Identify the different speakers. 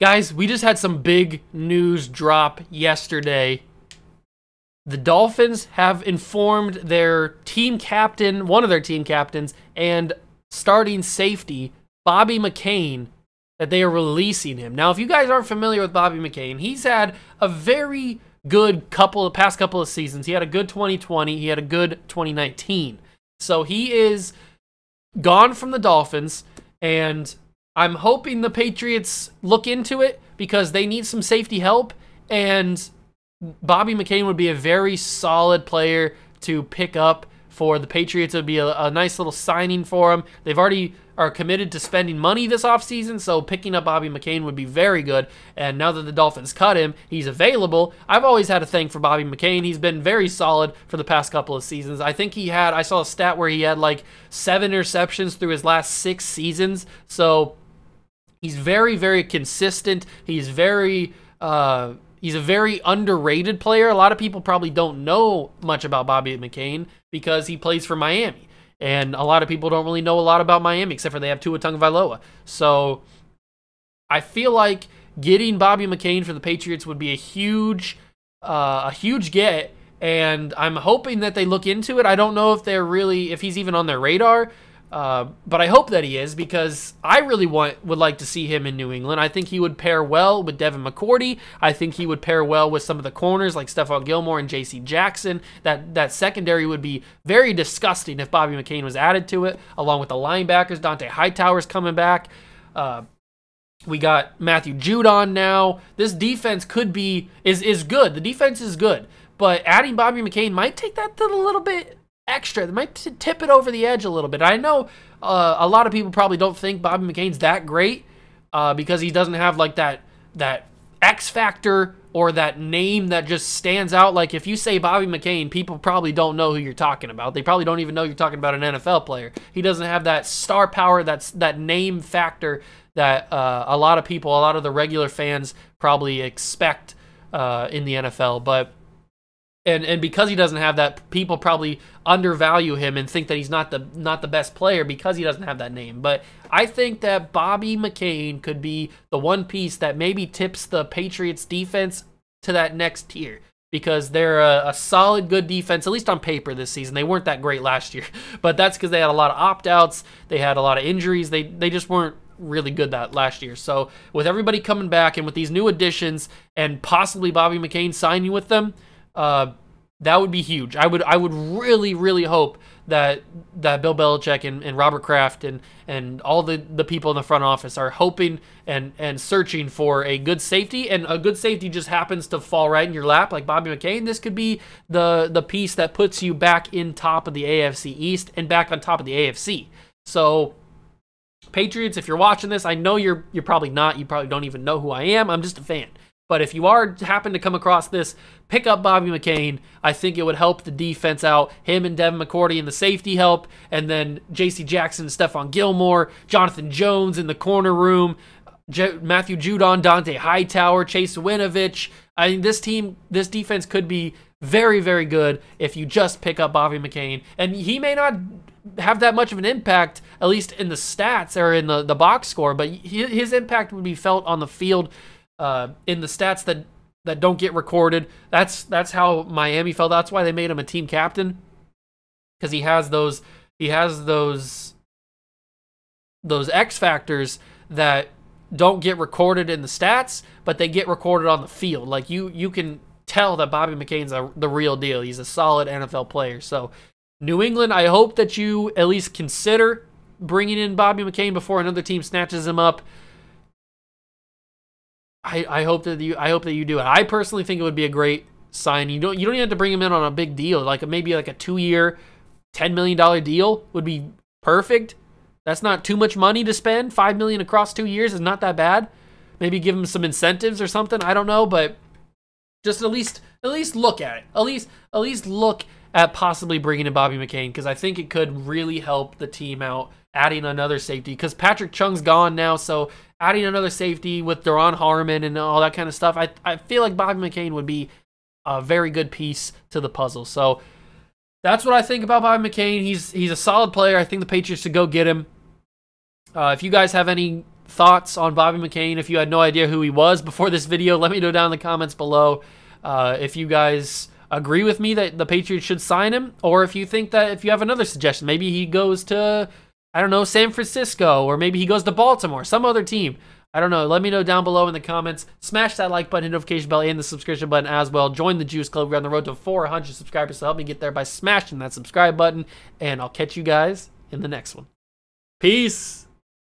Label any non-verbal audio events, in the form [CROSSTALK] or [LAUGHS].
Speaker 1: Guys, we just had some big news drop yesterday. The Dolphins have informed their team captain, one of their team captains, and starting safety, Bobby McCain, that they are releasing him. Now, if you guys aren't familiar with Bobby McCain, he's had a very good couple of past couple of seasons. He had a good 2020, he had a good 2019. So he is gone from the Dolphins and I'm hoping the Patriots look into it because they need some safety help, and Bobby McCain would be a very solid player to pick up for the Patriots. It would be a, a nice little signing for them. They've already are committed to spending money this offseason, so picking up Bobby McCain would be very good. And now that the Dolphins cut him, he's available. I've always had a thing for Bobby McCain. He's been very solid for the past couple of seasons. I think he had, I saw a stat where he had like seven interceptions through his last six seasons. So He's very, very consistent. He's very, uh, he's a very underrated player. A lot of people probably don't know much about Bobby McCain because he plays for Miami. And a lot of people don't really know a lot about Miami except for they have Tua Tungvailoa. So I feel like getting Bobby McCain for the Patriots would be a huge, uh, a huge get. And I'm hoping that they look into it. I don't know if they're really, if he's even on their radar. Uh, but I hope that he is because I really want would like to see him in New England. I think he would pair well with Devin McCourty. I think he would pair well with some of the corners like Stephon Gilmore and J.C. Jackson. That that secondary would be very disgusting if Bobby McCain was added to it, along with the linebackers. Dante Hightower's coming back. Uh, we got Matthew Judon now. This defense could be is is good. The defense is good, but adding Bobby McCain might take that to a little bit extra. They might tip it over the edge a little bit. I know uh, a lot of people probably don't think Bobby McCain's that great uh, because he doesn't have like that that X factor or that name that just stands out. Like if you say Bobby McCain, people probably don't know who you're talking about. They probably don't even know you're talking about an NFL player. He doesn't have that star power, that's that name factor that uh, a lot of people, a lot of the regular fans probably expect uh, in the NFL. But and and because he doesn't have that, people probably undervalue him and think that he's not the not the best player because he doesn't have that name. But I think that Bobby McCain could be the one piece that maybe tips the Patriots defense to that next tier because they're a, a, solid, good defense, at least on paper this season. They weren't that great last year, [LAUGHS] but that's because they had a lot of opt outs, they had a lot of injuries, they they just weren't really good that last year. So with everybody coming back and with these new additions and possibly Bobby McCain signing with them, uh, that would be huge. I would I would really really hope that that Bill Belichick and, and Robert Kraft and and all the the people in the front office are hoping and and searching for a good safety and a good safety just happens to fall right in your lap like Bobby McCain. This could be the the piece that puts you back in top of the AFC East and back on top of the AFC. So Patriots, if you're watching this, I know you're you're probably not. You probably don't even know who I am. I'm just a fan. But if you are happen to come across this, pick up Bobby McCain. I think it would help the defense out. Him and Devin McCourty and the safety help, and then J.C. Jackson Stephon Gilmore, Jonathan Jones in the corner room, J Matthew Judon, Dante Hightower, Chase Winovich. I mean, this team, this defense could be very, very good if you just pick up Bobby McCain. And he may not have that much of an impact, at least in the stats or in the, the box score, but his impact would be felt on the field uh, in the stats that that don't get recorded. That's that's how Miami fell. That's why they made him a team captain because he has those he has those those X factors that don't get recorded in the stats, but they get recorded on the field. Like you you can tell that Bobby McCain's a, the real deal. He's a solid NFL player. So New England, I hope that you at least consider bringing in Bobby McCain before another team snatches him up. I, I hope that you I hope that you do it. I personally think it would be a great sign. You don't you don't even have to bring him in on a big deal. Like maybe like a two year, ten million dollar deal would be perfect. That's not too much money to spend. Five million across two years is not that bad. Maybe give him some incentives or something. I don't know, but just at least at least look at it. At least at least look at possibly bringing in Bobby McCain because I think it could really help the team out adding another safety because Patrick Chung's gone now. So adding another safety with Daron Harmon and all that kind of stuff, I, I feel like Bobby McCain would be a very good piece to the puzzle. So that's what I think about Bobby McCain. He's he's a solid player. I think the Patriots should go get him. Uh, if you guys have any thoughts on Bobby McCain, if you had no idea who he was before this video, let me know down in the comments below. Uh, if you guys agree with me that the Patriots should sign him, or if you think that if you have another suggestion, maybe he goes to I don't know, San Francisco, or maybe he goes to Baltimore, some other team. I don't know. Let me know down below in the comments. Smash that like button, notification bell, and the subscription button as well. Join the Juice Club. We're on the road to 400 subscribers, so help me get there by smashing that subscribe button. And I'll catch you guys in the next one. Peace.